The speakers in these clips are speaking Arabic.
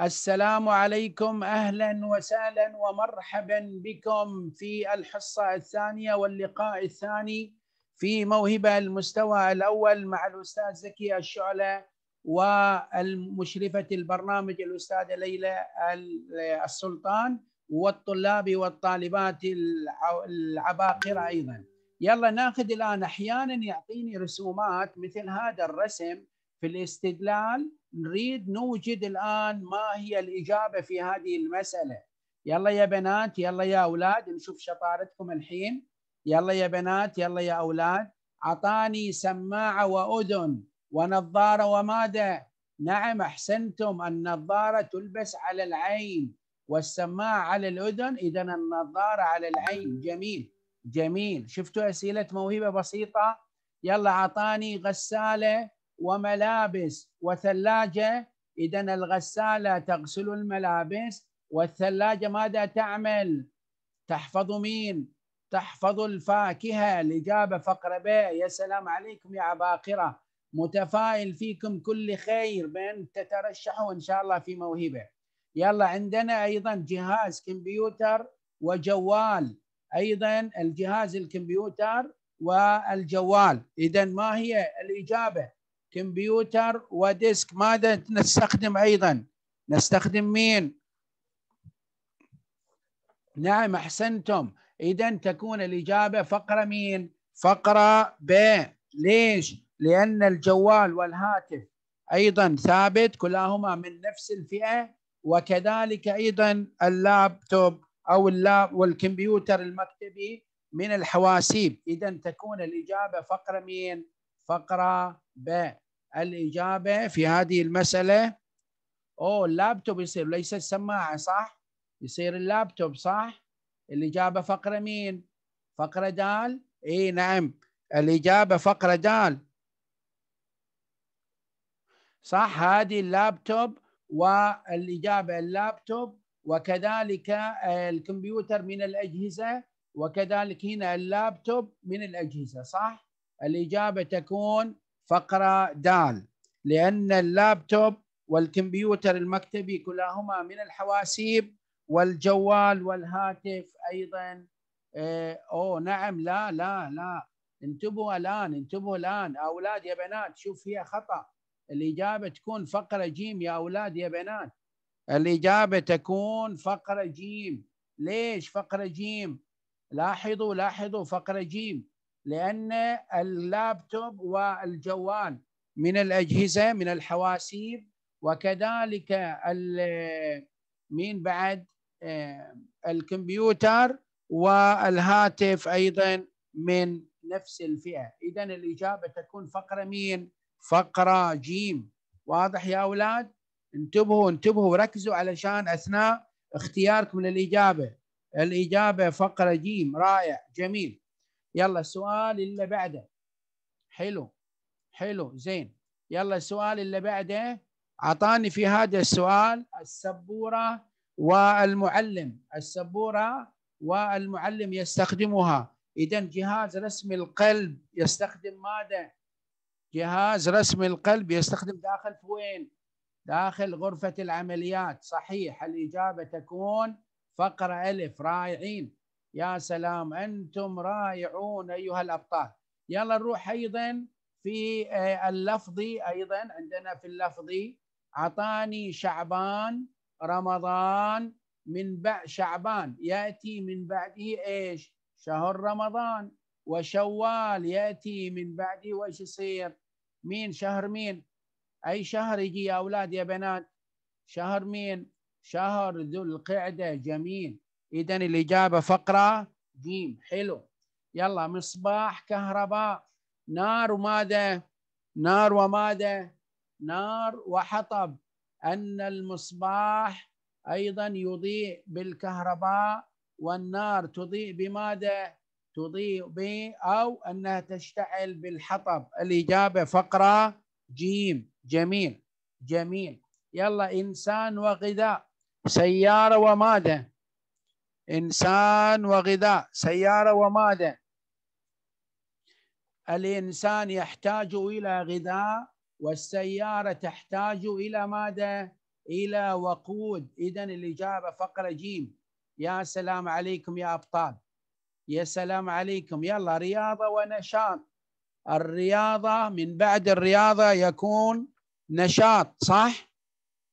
السلام عليكم اهلا وسهلا ومرحبا بكم في الحصه الثانيه واللقاء الثاني في موهبه المستوى الاول مع الاستاذ زكي الشعله والمشرفه البرنامج الاستاذه ليلى السلطان والطلاب والطالبات العباقره ايضا يلا ناخذ الان احيانا يعطيني رسومات مثل هذا الرسم في الاستدلال نريد نوجد الآن ما هي الإجابة في هذه المسألة يلا يا بنات يلا يا أولاد نشوف شطارتكم الحين يلا يا بنات يلا يا أولاد اعطاني سماعة وأذن ونظارة وماذا نعم أحسنتم النظارة تلبس على العين والسماعة على الأذن إذا النظارة على العين جميل جميل شفتوا أسئلة موهبة بسيطة يلا اعطاني غسالة وملابس وثلاجة إذا الغسالة تغسل الملابس والثلاجة ماذا تعمل تحفظ مين تحفظ الفاكهة الإجابة فقرة ب يا سلام عليكم يا عباقرة متفائل فيكم كل خير بأن تترشحوا إن شاء الله في موهبة يلا عندنا أيضا جهاز كمبيوتر وجوال أيضا الجهاز الكمبيوتر والجوال إذا ما هي الإجابة كمبيوتر وديسك ماذا نستخدم أيضا نستخدم مين نعم أحسنتم إذا تكون الإجابة فقرة مين فقرة ب ليش لأن الجوال والهاتف أيضا ثابت كلاهما من نفس الفئة وكذلك أيضا اللابتوب أو اللاب والكمبيوتر المكتبي من الحواسيب إذا تكون الإجابة فقرة مين فقرة ب الإجابة في هذه المسألة أو اللابتوب يصير ليس السماعة صح يصير اللابتوب صح الإجابة فقرة مين فقرة دال إي نعم الإجابة فقرة دال صح هذه اللابتوب والإجابة اللابتوب وكذلك الكمبيوتر من الأجهزة وكذلك هنا اللابتوب من الأجهزة صح الإجابة تكون فقرة دال لأن اللابتوب والكمبيوتر المكتبي كلاهما من الحواسيب والجوال والهاتف أيضا آه، أو نعم لا لا لا انتبهوا الآن انتبهوا الآن أولاد يا بنات شوف هي خطأ الإجابة تكون فقرة جيم يا أولاد يا بنات الإجابة تكون فقرة جيم ليش فقرة جيم لاحظوا لاحظوا فقرة جيم لأن اللابتوب والجوال من الأجهزة من الحواسيب وكذلك مين بعد آه، الكمبيوتر والهاتف أيضا من نفس الفئة إذا الإجابة تكون فقرة مين؟ فقرة جيم واضح يا أولاد؟ انتبهوا انتبهوا ركزوا علشان أثناء اختياركم للإجابة الإجابة فقرة جيم رائع جميل يلا السؤال اللي بعده حلو حلو زين يلا السؤال اللي بعده اعطاني في هذا السؤال السبوره والمعلم السبوره والمعلم يستخدمها اذا جهاز رسم القلب يستخدم ماذا جهاز رسم القلب يستخدم داخل وين داخل غرفه العمليات صحيح الاجابه تكون فقره الف رائعين يا سلام انتم رائعون ايها الابطال يلا نروح ايضا في آه، اللفظ ايضا عندنا في اللفظ اعطاني شعبان رمضان من بعد شعبان ياتي من بعده ايش شهر رمضان وشوال ياتي من بعده وايش يصير مين شهر مين اي شهر يجي يا اولاد يا بنات شهر مين شهر ذو القعده جميل اذا الاجابه فقره جيم حلو يلا مصباح كهرباء نار وماذا نار وماذا نار وحطب ان المصباح ايضا يضيء بالكهرباء والنار تضيء بماذا تضيء ب او انها تشتعل بالحطب الاجابه فقره جيم جميل جميل يلا انسان وغذاء سياره وماذا إنسان وغذاء سيارة وماذا الإنسان يحتاج إلى غذاء والسيارة تحتاج إلى ماذا إلى وقود إذا الإجابة فقرة جيم يا سلام عليكم يا أبطال يا سلام عليكم يلا رياضة ونشاط الرياضة من بعد الرياضة يكون نشاط صح؟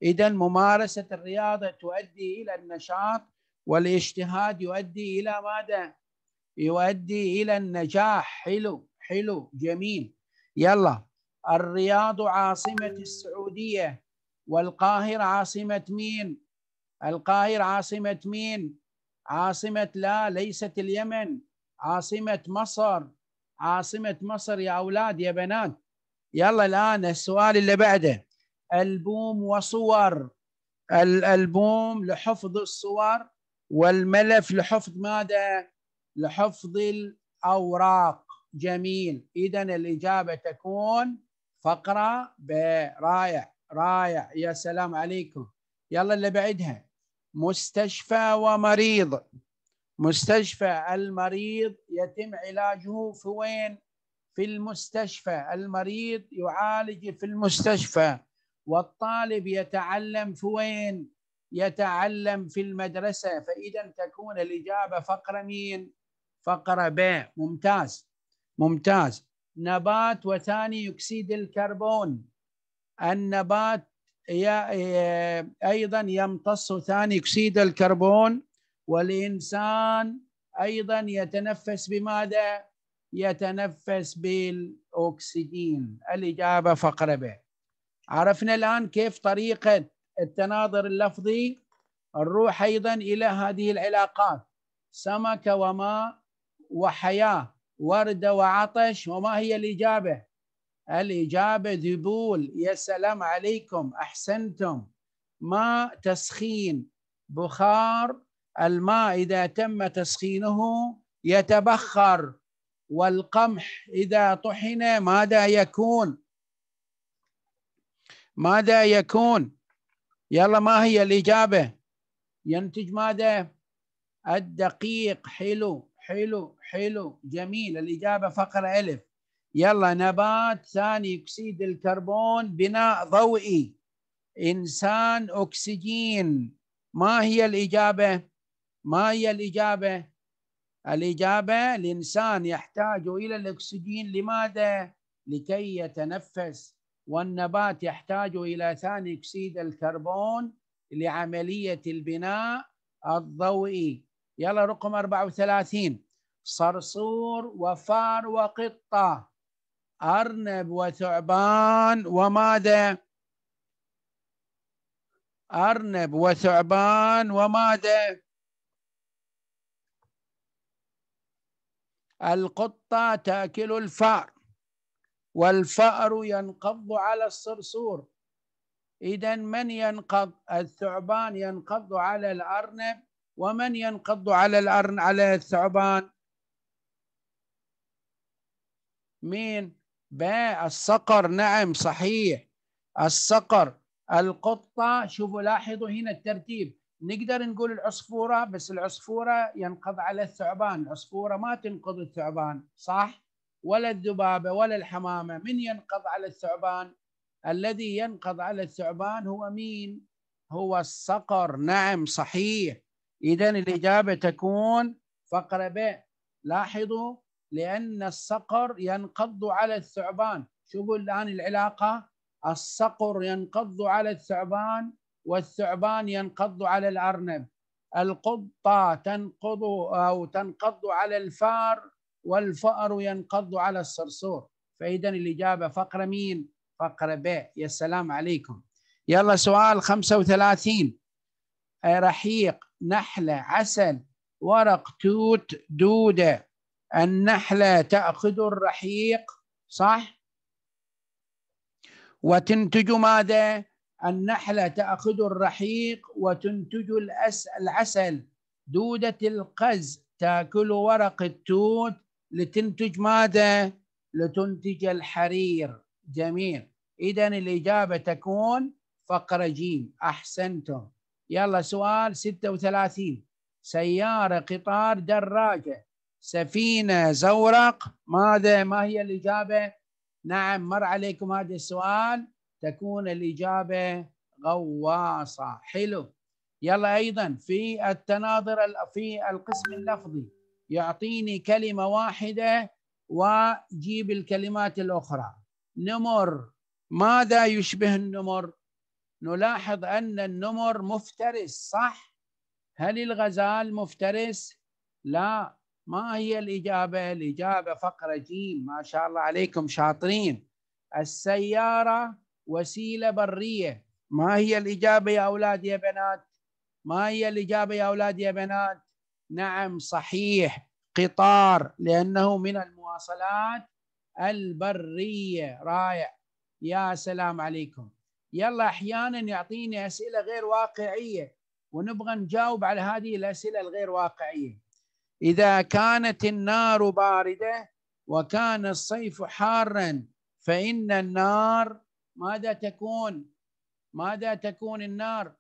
إذا ممارسة الرياضة تؤدي إلى النشاط والاجتهاد يؤدي إلى ماذا؟ يؤدي إلى النجاح حلو حلو جميل يلا الرياض عاصمة السعودية والقاهرة عاصمة مين؟ القاهرة عاصمة مين؟ عاصمة لا ليست اليمن عاصمة مصر عاصمة مصر يا أولاد يا بنات يلا الآن السؤال اللي بعده ألبوم وصور الألبوم لحفظ الصور والملف لحفظ ماذا؟ لحفظ الأوراق جميل إذا الإجابة تكون فقرة ب رائع رائع يا سلام عليكم يلا اللي بعدها مستشفى ومريض مستشفى المريض يتم علاجه في وين في المستشفى المريض يعالج في المستشفى والطالب يتعلم في وين يتعلم في المدرسة فإذا تكون الإجابة فقرة مين؟ فقرة ب ممتاز ممتاز نبات وثاني أكسيد الكربون النبات أيضا يمتص ثاني أكسيد الكربون والإنسان أيضا يتنفس بماذا؟ يتنفس بالأكسجين الإجابة فقرة ب عرفنا الآن كيف طريقة التناظر اللفظي الروح أيضا إلى هذه العلاقات سمك وماء وحياة ورد وعطش وما هي الإجابة الإجابة ذبول يا سلام عليكم أحسنتم ماء تسخين بخار الماء إذا تم تسخينه يتبخر والقمح إذا طحن ماذا يكون ماذا يكون يلا ما هي الإجابة ينتج ماذا الدقيق حلو حلو حلو جميل الإجابة فقرة ألف يلا نبات ثاني أكسيد الكربون بناء ضوئي إنسان أكسجين ما هي الإجابة ما هي الإجابة الإجابة الإنسان يحتاج إلى الأكسجين لماذا لكي يتنفس والنبات يحتاج إلى ثاني أكسيد الكربون لعملية البناء الضوئي يلا رقم 34 صرصور وفار وقطة أرنب وثعبان وماذا أرنب وثعبان وماذا القطة تأكل الفار والفأر ينقض على الصرصور إذا من ينقض الثعبان ينقض على الأرنب ومن ينقض على الأرن على الثعبان مين باء الصقر نعم صحيح الصقر القطة شوفوا لاحظوا هنا الترتيب نقدر نقول العصفورة بس العصفورة ينقض على الثعبان العصفورة ما تنقض الثعبان صح ولا الذبابة ولا الحمامة من ينقض على الثعبان الذي ينقض على الثعبان هو مين هو الصقر نعم صحيح إذا الإجابة تكون فقرة ب لاحظوا لأن الصقر ينقض على الثعبان شوفوا الآن العلاقة الصقر ينقض على الثعبان والثعبان ينقض على الأرنب القطة تنقض أو تنقض على الفار والفأر ينقض على الصرصور فإذا الإجابة فقرة مين؟ فقرة ب يا سلام عليكم يلا سؤال 35 رحيق نحلة عسل ورق توت دودة النحلة تأخذ الرحيق صح؟ وتنتج ماذا؟ النحلة تأخذ الرحيق وتنتج العسل دودة القز تأكل ورق التوت لتنتج ماذا؟ لتنتج الحرير جميل إذا الإجابة تكون فقرة جيم أحسنتم يلا سؤال 36 سيارة قطار دراجة سفينة زورق ماذا ما هي الإجابة؟ نعم مر عليكم هذا السؤال تكون الإجابة غواصة حلو يلا أيضا في التناظر في القسم اللفظي يعطيني كلمة واحدة وجيب الكلمات الأخرى نمر ماذا يشبه النمر؟ نلاحظ أن النمر مفترس صح؟ هل الغزال مفترس؟ لا ما هي الإجابة؟ الإجابة فقرة جيم ما شاء الله عليكم شاطرين السيارة وسيلة برية ما هي الإجابة يا أولاد يا بنات؟ ما هي الإجابة يا أولاد يا بنات؟ نعم صحيح قطار لأنه من المواصلات البرية رائع يا سلام عليكم يلا أحيانا يعطيني أسئلة غير واقعية ونبغى نجاوب على هذه الأسئلة الغير واقعية إذا كانت النار باردة وكان الصيف حارا فإن النار ماذا تكون؟ ماذا تكون النار؟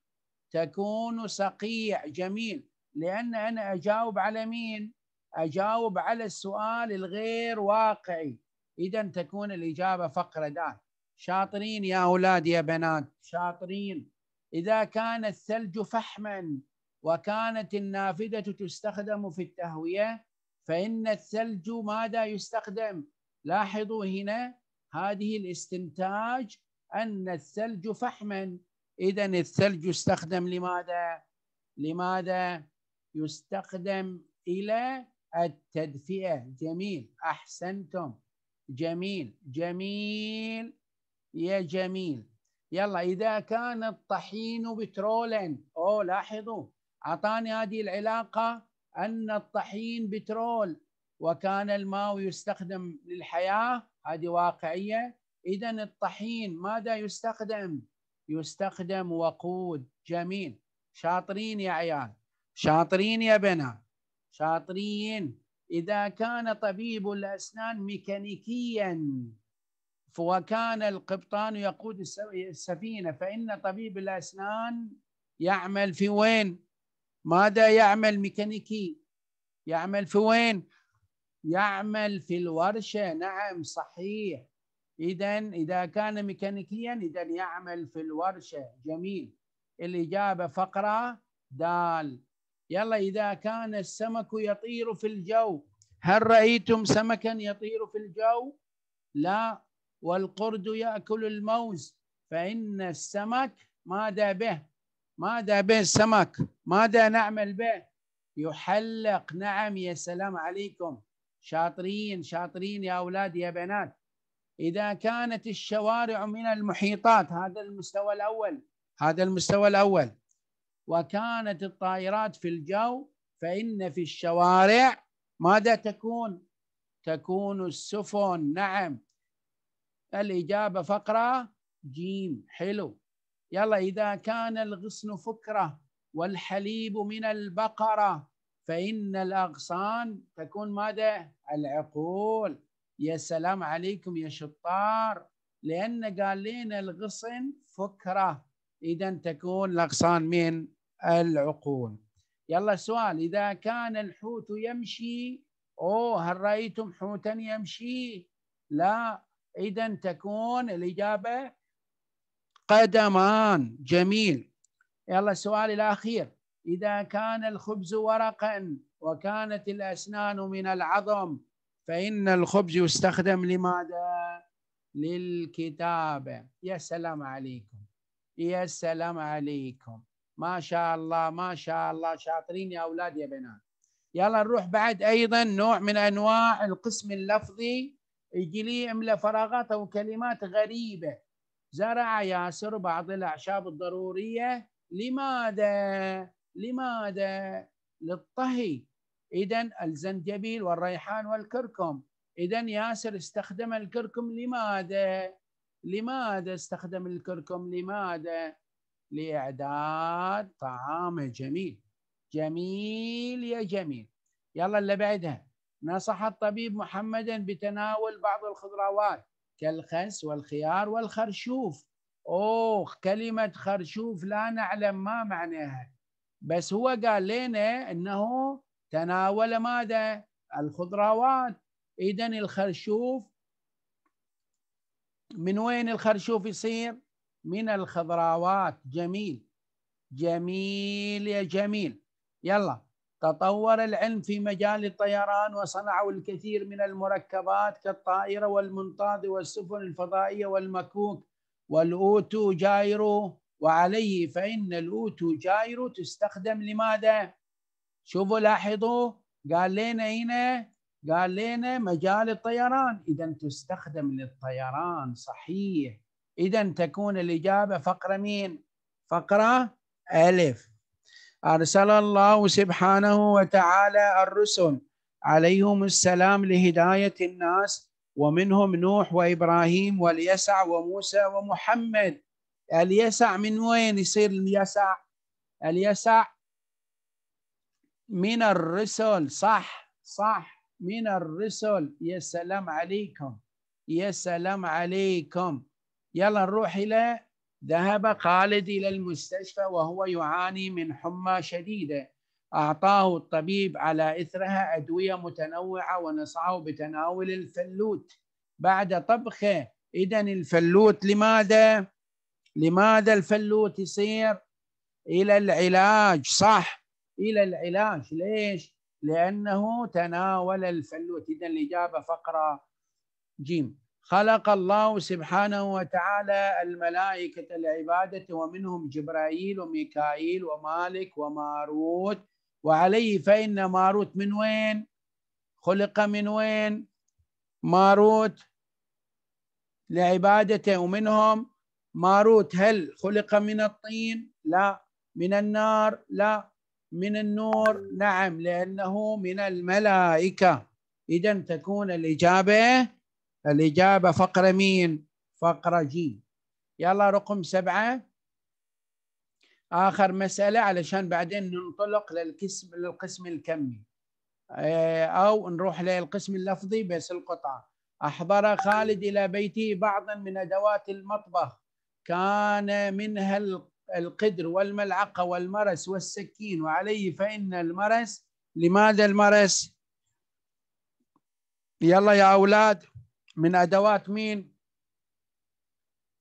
تكون صقيع جميل لأن أنا أجاوب على مين؟ أجاوب على السؤال الغير واقعي إذا تكون الإجابة فقره دال شاطرين يا أولاد يا بنات شاطرين إذا كان الثلج فحما وكانت النافذة تستخدم في التهوية فإن الثلج ماذا يستخدم؟ لاحظوا هنا هذه الاستنتاج أن الثلج فحما إذا الثلج يستخدم لماذا؟ لماذا؟ يستخدم إلى التدفئة جميل أحسنتم جميل جميل يا جميل يلا إذا كان الطحين بترولا أو لاحظوا أعطاني هذه العلاقة أن الطحين بترول وكان الماء يستخدم للحياة هذه واقعية إذا الطحين ماذا يستخدم؟ يستخدم وقود جميل شاطرين يا عيال شاطرين يا بنا شاطرين إذا كان طبيب الأسنان ميكانيكيا وكان القبطان يقود السفينة فإن طبيب الأسنان يعمل في وين؟ ماذا يعمل ميكانيكي؟ يعمل في وين؟ يعمل في الورشة نعم صحيح إذا إذا كان ميكانيكيا إذا يعمل في الورشة جميل الإجابة فقرة دال يلا إذا كان السمك يطير في الجو هل رأيتم سمكا يطير في الجو؟ لا والقرد يأكل الموز فإن السمك ماذا به؟ ماذا به السمك؟ ماذا نعمل به؟ يحلق نعم يا سلام عليكم شاطرين شاطرين يا أولاد يا بنات إذا كانت الشوارع من المحيطات هذا المستوى الأول هذا المستوى الأول وكانت الطائرات في الجو فإن في الشوارع ماذا تكون؟ تكون السفن نعم الإجابة فقرة جيم حلو يلا إذا كان الغصن فكرة والحليب من البقرة فإن الأغصان تكون ماذا؟ العقول يا سلام عليكم يا شطار لأن قال لنا الغصن فكرة إذا تكون الأغصان من العقول يلا السؤال إذا كان الحوت يمشي أوه هل رأيتم حوتا يمشي لا إذا تكون الإجابة قدمان جميل يلا السؤال الأخير إذا كان الخبز ورقا وكانت الأسنان من العظم فإن الخبز يستخدم لماذا؟ للكتابة يا سلام عليكم يا سلام عليكم ما شاء الله ما شاء الله شاطرين يا أولاد يا بنات يلا نروح بعد أيضا نوع من أنواع القسم اللفظي يجي لي املى فراغات أو كلمات غريبة زرع ياسر بعض الأعشاب الضرورية لماذا لماذا للطهي إذا الزنجبيل والريحان والكركم إذا ياسر استخدم الكركم لماذا لماذا استخدم الكركم لماذا لإعداد طعام جميل جميل يا جميل يلا اللي بعدها نصح الطبيب محمدا بتناول بعض الخضروات كالخس والخيار والخرشوف اوه كلمة خرشوف لا نعلم ما معناها بس هو قال لنا انه تناول ماذا؟ الخضروات إذن الخرشوف من وين الخرشوف يصير؟ من الخضراوات جميل جميل يا جميل يلا تطور العلم في مجال الطيران وصنعوا الكثير من المركبات كالطائرة والمنطاد والسفن الفضائية والمكوك والأوتو جايرو وعليه فإن الأوتو جايرو تستخدم لماذا؟ شوفوا لاحظوا قال لنا هنا قال لنا مجال الطيران إذا تستخدم للطيران صحيح إذا تكون الإجابة فقرة مين؟ فقرة ألف أرسل الله سبحانه وتعالى الرسل عليهم السلام لهداية الناس ومنهم نوح وإبراهيم واليسع وموسى ومحمد اليسع من وين يصير اليسع؟ اليسع من الرسل صح صح من الرسل يا سلام عليكم يا سلام عليكم يلا نروح إلى ذهب خالد إلى المستشفى وهو يعاني من حمى شديدة أعطاه الطبيب على إثرها أدوية متنوعة ونصحه بتناول الفلوت بعد طبخه إذا الفلوت لماذا؟ لماذا الفلوت يصير إلى العلاج صح إلى العلاج ليش؟ لأنه تناول الفلوت إذا الإجابة فقرة جيم خلق الله سبحانه وتعالى الملائكة العبادة ومنهم جبرائيل وميكائيل ومالك وماروت وعليه فإن ماروت من وين خلق من وين ماروت لعبادته ومنهم ماروت هل خلق من الطين لا من النار لا من النور نعم لأنه من الملائكة إذا تكون الإجابة الإجابة فقرة مين؟ فقرة جي يلا رقم سبعة آخر مسألة علشان بعدين ننطلق للقسم للقسم الكمي آه، أو نروح للقسم اللفظي بس القطعة أحضر خالد إلى بيته بعضا من أدوات المطبخ كان منها القدر والملعقة والمرس والسكين وعليه فإن المرس لماذا المرس؟ يلا يا أولاد من ادوات مين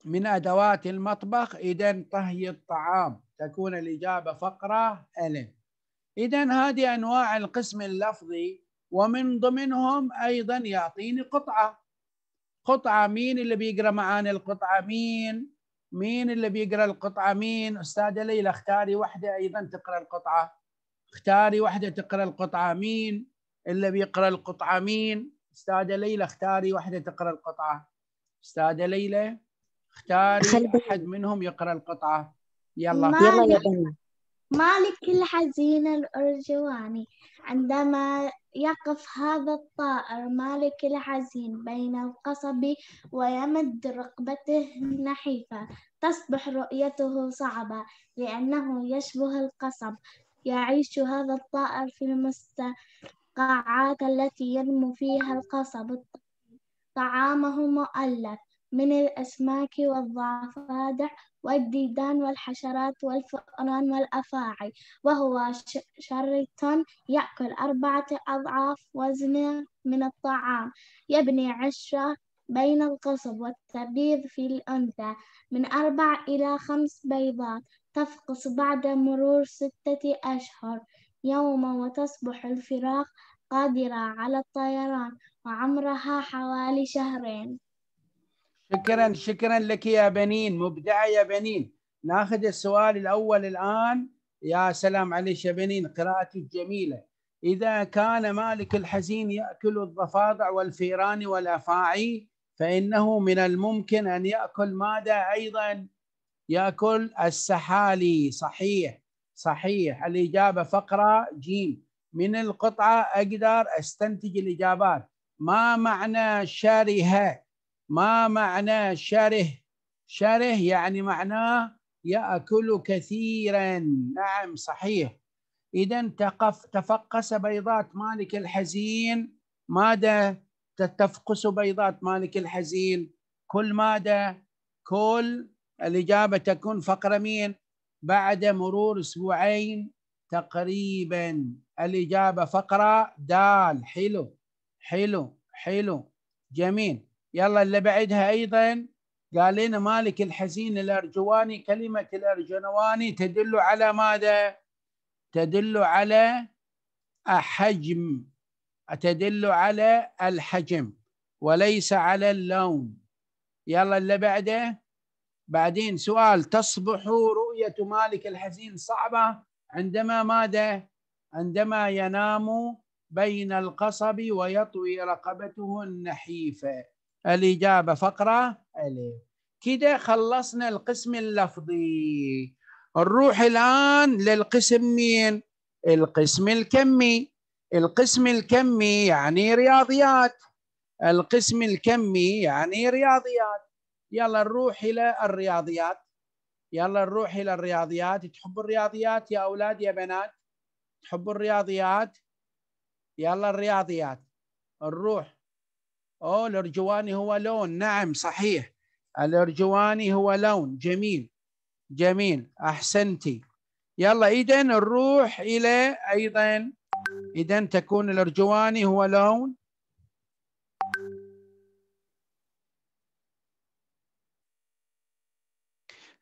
من ادوات المطبخ اذا طهي الطعام تكون الاجابه فقره الف اذا هذه انواع القسم اللفظي ومن ضمنهم ايضا يعطيني قطعه قطعه مين اللي بيقرا معانا القطعه مين مين اللي بيقرا القطعه مين استاذه ليلى اختاري واحده ايضا تقرا القطعه اختاري واحده تقرا القطعه مين اللي بيقرا القطعه مين استاذه ليلى اختاري واحده تقرا القطعه استاذه ليلى اختاري احد منهم يقرا القطعه يلا يلا يا بنات مالك الحزين الأرجواني عندما يقف هذا الطائر مالك الحزين بين القصب ويمد رقبته نحيفة تصبح رؤيته صعبة لأنه يشبه القصب يعيش هذا الطائر في المست... القاعات التي ينمو فيها القصب طعامه مؤلف من الأسماك والضفادع والديدان والحشرات والفئران والأفاعي وهو شرط يأكل أربعة أضعاف وزنه من الطعام يبني عشة بين القصب والتبيض في الأنثى من أربع إلى خمس بيضات تفقس بعد مرور ستة أشهر يوما وتصبح الفراق قادرة على الطيران وعمرها حوالي شهرين شكرا شكرا لك يا بنين مبدعة يا بنين ناخذ السؤال الأول الآن يا سلام عليك يا بنين قراءتي جميلة إذا كان مالك الحزين يأكل الضفادع والفيران والأفاعي فإنه من الممكن أن يأكل ماذا أيضا يأكل السحالي صحيح صحيح الإجابة فقرة جيم من القطعة أقدر أستنتج الإجابات ما معنى شره ما معنى شره شره يعني معناه يأكل كثيرا نعم صحيح إذا تقف تفقس بيضات مالك الحزين ماذا تتفقس بيضات مالك الحزين كل ماذا كل الإجابة تكون فقرة مين بعد مرور اسبوعين تقريبا الاجابه فقره دال حلو حلو حلو جميل يلا اللي بعدها ايضا قال لنا مالك الحزين الارجواني كلمه الارجواني تدل على ماذا؟ تدل على حجم تدل على الحجم وليس على اللون يلا اللي بعده بعدين سؤال تصبح رؤية مالك الحزين صعبة عندما ماذا؟ عندما ينام بين القصب ويطوي رقبته النحيفة الإجابة فقرة ألف كده خلصنا القسم اللفظي نروح الآن للقسم مين؟ القسم الكمي القسم الكمي يعني رياضيات القسم الكمي يعني رياضيات يلا نروح إلى الرياضيات يلا نروح إلى الرياضيات تحب الرياضيات يا أولاد يا بنات تحب الرياضيات يلا الرياضيات نروح أوه الأرجواني هو لون نعم صحيح الأرجواني هو لون جميل جميل أحسنتي يلا إذا نروح إلى أيضا إذا تكون الأرجواني هو لون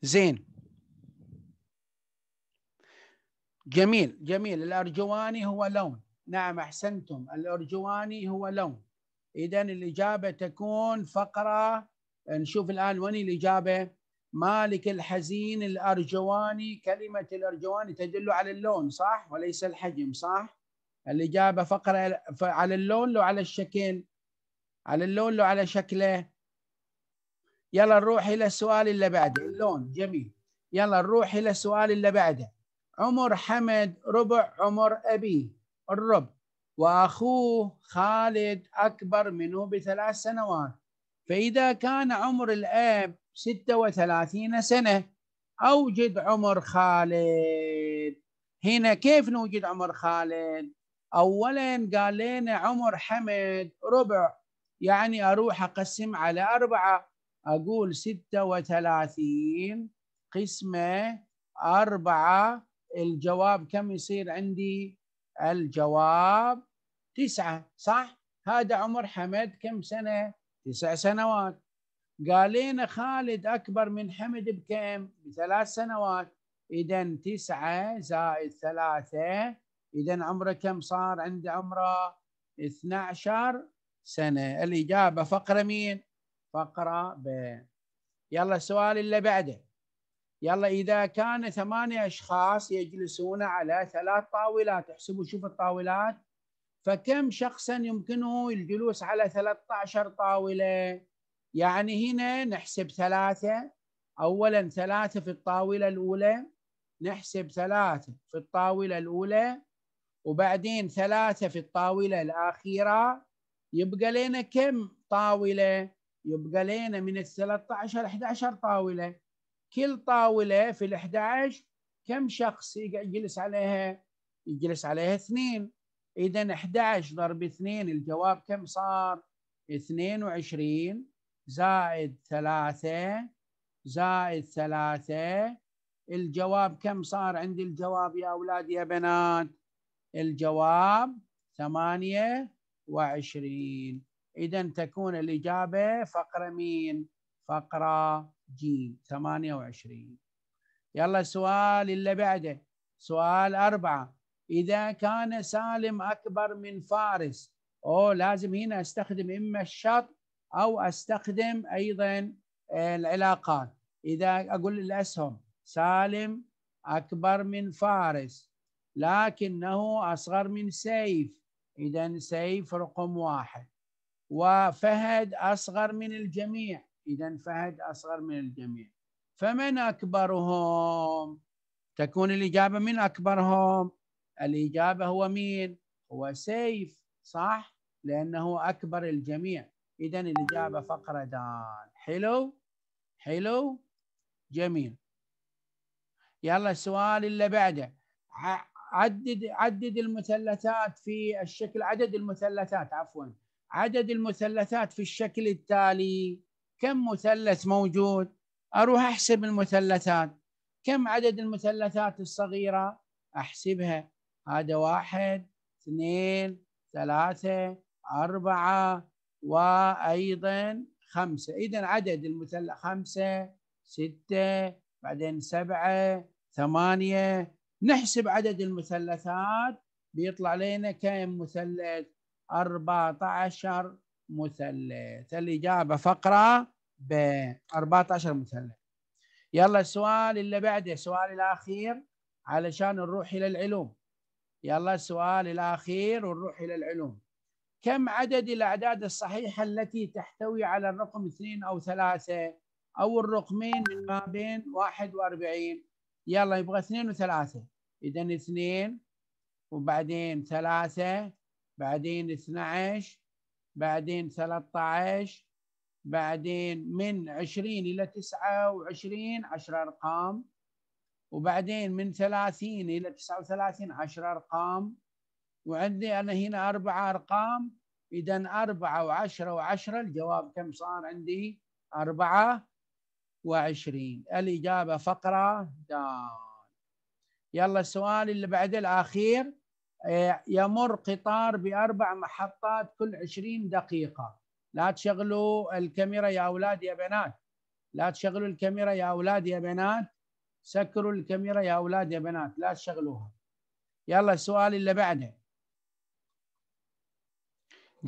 زين جميل جميل الأرجواني هو لون نعم أحسنتم الأرجواني هو لون إذا الإجابة تكون فقرة نشوف الآن وين الإجابة مالك الحزين الأرجواني كلمة الأرجواني تدل على اللون صح وليس الحجم صح الإجابة فقرة على اللون لو على الشكل على اللون لو على شكله يلا نروح الى السؤال اللي بعده اللون جميل يلا نروح الى السؤال اللي بعده عمر حمد ربع عمر ابيه الربع واخوه خالد اكبر منه بثلاث سنوات فاذا كان عمر الاب 36 سنه اوجد عمر خالد هنا كيف نوجد عمر خالد اولا قال لنا عمر حمد ربع يعني اروح اقسم على اربعه أقول ستة وثلاثين قسمة أربعة الجواب كم يصير عندي الجواب تسعة صح هذا عمر حمد كم سنة تسع سنوات قال لنا خالد أكبر من حمد بكم بثلاث سنوات إذا تسعة زائد ثلاثة إذا عمره كم صار عند عمره 12 سنة الإجابة فقرة مين فقرة ب يلا السؤال اللي بعده يلا إذا كان ثمانية أشخاص يجلسون على ثلاث طاولات احسبوا شوف الطاولات فكم شخصا يمكنه الجلوس على 13 طاولة يعني هنا نحسب ثلاثة أولا ثلاثة في الطاولة الأولى نحسب ثلاثة في الطاولة الأولى وبعدين ثلاثة في الطاولة الأخيرة يبقى لنا كم طاولة يبقى لنا من ال 13 ل 11 طاوله كل طاوله في ال 11 كم شخص يجلس عليها؟ يجلس عليها اثنين اذا 11 ضرب اثنين الجواب كم صار؟ 22 زائد 3 زائد 3 الجواب كم صار عندي الجواب يا اولاد يا بنات؟ الجواب 28 إذا تكون الإجابة فقرة مين؟ فقرة جيم 28 يلا السؤال اللي بعده سؤال أربعة إذا كان سالم أكبر من فارس أو لازم هنا أستخدم إما الشرط أو أستخدم أيضا آه، العلاقات إذا أقول الأسهم سالم أكبر من فارس لكنه أصغر من سيف إذا سيف رقم واحد وفهد أصغر من الجميع إذا فهد أصغر من الجميع فمن أكبرهم تكون الإجابة من أكبرهم الإجابة هو مين هو سيف صح لأنه أكبر الجميع إذا الإجابة فقرة دال حلو حلو جميل يلا السؤال اللي بعده عدد عدد المثلثات في الشكل عدد المثلثات عفوا عدد المثلثات في الشكل التالي كم مثلث موجود أروح أحسب المثلثات كم عدد المثلثات الصغيرة أحسبها هذا واحد اثنين ثلاثة أربعة وأيضا خمسة إذا عدد المثلث خمسة ستة بعدين سبعة ثمانية نحسب عدد المثلثات بيطلع لنا كم مثلث 14 مثلث الإجابة فقرة ب 14 مثلث يلا السؤال اللي بعده السؤال الأخير علشان نروح إلى العلوم يلا السؤال الأخير ونروح إلى العلوم كم عدد الأعداد الصحيحة التي تحتوي على الرقم اثنين أو ثلاثة أو الرقمين من ما بين 41 يلا يبغى اثنين وثلاثة إذا اثنين وبعدين ثلاثة بعدين 12 بعدين 13 بعدين من 20 إلى 29 10 أرقام وبعدين من 30 إلى 39 10 أرقام وعندي أنا هنا أربع أرقام إذا أربعة وعشرة وعشرة الجواب كم صار عندي؟ أربعة وعشرين الإجابة فقرة دال يلا السؤال اللي بعد الأخير يمر قطار باربع محطات كل 20 دقيقه لا تشغلوا الكاميرا يا اولاد يا بنات لا تشغلوا الكاميرا يا اولاد يا بنات سكروا الكاميرا يا اولاد يا بنات لا تشغلوها يلا السؤال اللي بعده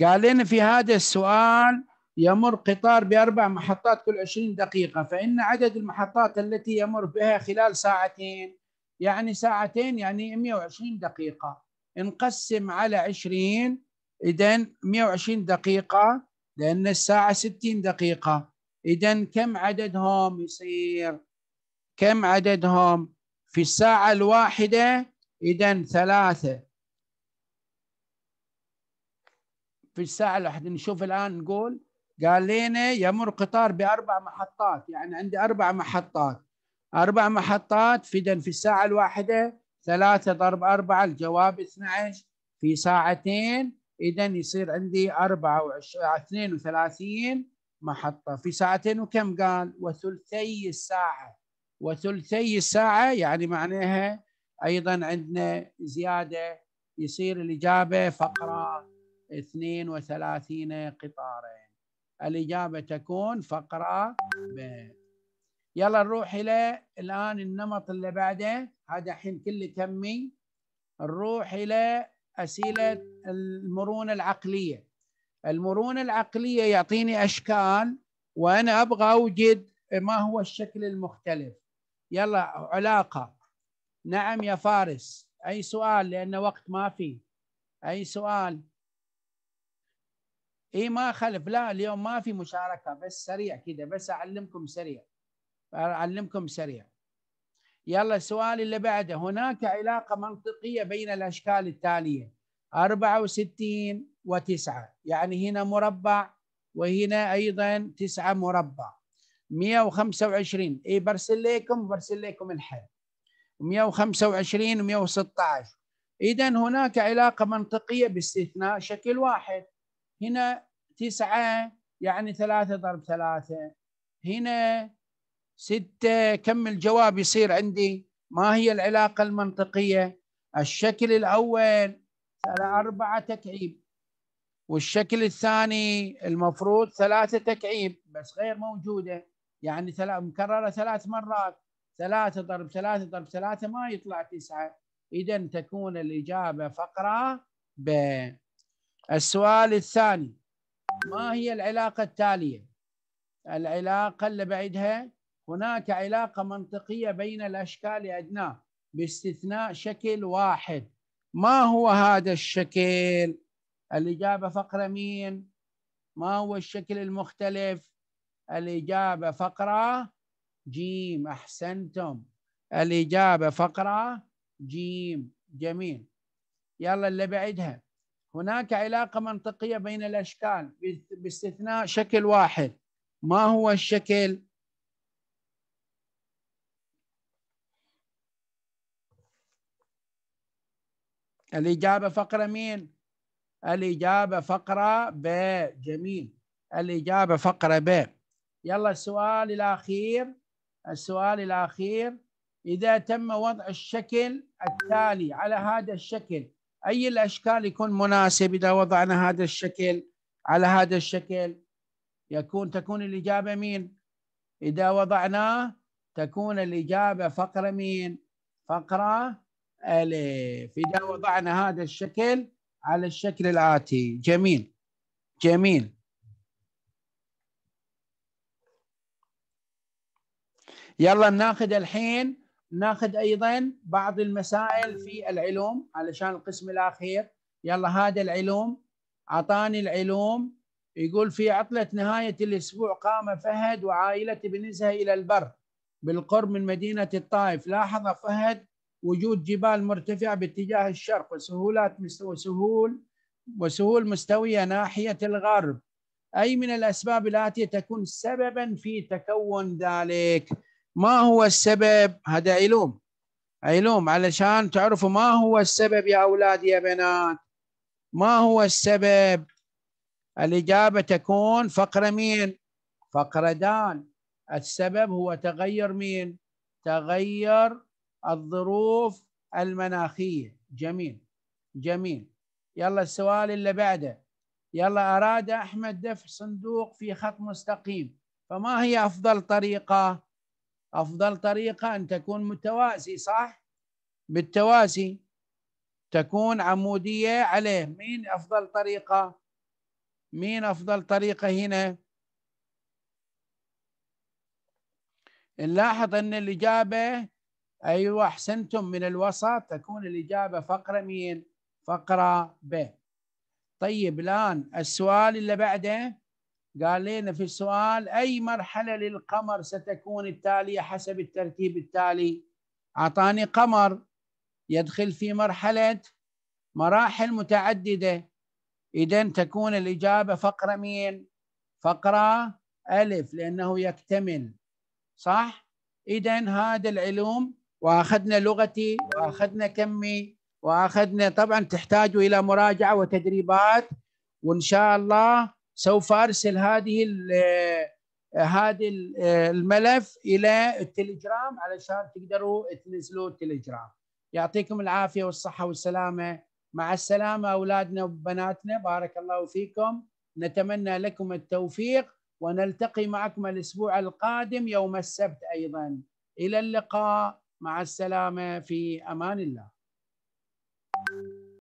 قال لنا في هذا السؤال يمر قطار بأربع محطات كل 20 دقيقة فإن عدد المحطات التي يمر بها خلال ساعتين يعني ساعتين يعني 120 دقيقة نقسم على 20 إذا 120 دقيقة لأن الساعة 60 دقيقة إذا كم عددهم يصير كم عددهم في الساعة الواحدة إذا ثلاثة في الساعة الواحدة نشوف الآن نقول قال لنا يمر قطار بأربع محطات يعني عندي أربع محطات أربع محطات في في الساعة الواحدة 3 ضرب 4 الجواب 12 في ساعتين اذا يصير عندي 24 32 محطه في ساعتين وكم قال؟ وثلثي الساعه وثلثي الساعه يعني معناها ايضا عندنا زياده يصير الاجابه فقره 32 قطارا الاجابه تكون فقره ب يلا نروح الى الان النمط اللي بعده هذا حين كل تمي نروح إلى أسئلة المرونة العقلية المرونة العقلية يعطيني أشكال وأنا أبغى أوجد ما هو الشكل المختلف يلا علاقة نعم يا فارس أي سؤال لأن وقت ما في أي سؤال اي ما خلف لا اليوم ما في مشاركه بس سريع كذا بس اعلمكم سريع اعلمكم سريع يلا السؤال اللي بعده هناك علاقة منطقية بين الأشكال التالية 64 و9 يعني هنا مربع وهنا أيضا 9 مربع 125 اي برسل لكم برسل لكم الحل 125 116 اذا هناك علاقه منطقيه باستثناء شكل واحد هنا 9 يعني 3 ضرب 3 هنا ستة كم الجواب يصير عندي ما هي العلاقة المنطقية الشكل الأول على أربعة تكعيب والشكل الثاني المفروض ثلاثة تكعيب بس غير موجودة يعني مكررة ثلاث مرات ثلاثة ضرب ثلاثة ضرب ثلاثة ما يطلع تسعة إذا تكون الإجابة فقرة ب السؤال الثاني ما هي العلاقة التالية العلاقة اللي بعدها هناك علاقة منطقية بين الأشكال أدنى باستثناء شكل واحد ما هو هذا الشكل؟ الإجابة فقرة مين؟ ما هو الشكل المختلف؟ الإجابة فقرة جيم أحسنتم الإجابة فقرة جيم جميل يلا اللي بعدها هناك علاقة منطقية بين الأشكال باستثناء شكل واحد ما هو الشكل؟ الإجابة فقرة مين؟ الإجابة فقرة ب جميل الإجابة فقرة ب يلا السؤال الأخير السؤال الأخير إذا تم وضع الشكل التالي على هذا الشكل أي الأشكال يكون مناسب إذا وضعنا هذا الشكل على هذا الشكل يكون تكون الإجابة مين إذا وضعناه تكون الإجابة فقرة مين فقرة ألف إذا وضعنا هذا الشكل على الشكل الآتي جميل جميل يلا ناخذ الحين ناخذ ايضا بعض المسائل في العلوم علشان القسم الاخير يلا هذا العلوم اعطاني العلوم يقول في عطله نهايه الاسبوع قام فهد وعائلته بنزهه الى البر بالقرب من مدينه الطائف لاحظ فهد وجود جبال مرتفعة باتجاه الشرق وسهولات مستوى سهول وسهول مستوية ناحية الغرب أي من الأسباب الآتية تكون سببا في تكون ذلك ما هو السبب هذا علوم علوم علشان تعرفوا ما هو السبب يا أولاد يا بنات ما هو السبب الإجابة تكون فقرة مين فقرة دال السبب هو تغير مين تغير الظروف المناخية جميل جميل يلا السؤال اللي بعده يلا أراد أحمد دفع صندوق في خط مستقيم فما هي أفضل طريقة؟ أفضل طريقة أن تكون متوازي صح؟ بالتوازي تكون عمودية عليه مين أفضل طريقة؟ مين أفضل طريقة هنا؟ نلاحظ أن الإجابة أيوة أحسنتم من الوسط تكون الإجابة فقرة مين فقرة ب طيب الآن السؤال اللي بعده قال لنا في السؤال أي مرحلة للقمر ستكون التالية حسب الترتيب التالي أعطاني قمر يدخل في مرحلة مراحل متعددة إذا تكون الإجابة فقرة مين فقرة ألف لأنه يكتمل صح؟ إذا هذا العلوم واخذنا لغتي واخذنا كمي واخذنا طبعا تحتاج الى مراجعه وتدريبات وان شاء الله سوف ارسل هذه هذا الملف الى التليجرام علشان تقدروا تنزلوا التليجرام يعطيكم العافيه والصحه والسلامه مع السلامه اولادنا وبناتنا بارك الله فيكم نتمنى لكم التوفيق ونلتقي معكم الاسبوع القادم يوم السبت ايضا الى اللقاء مع السلامه في امان الله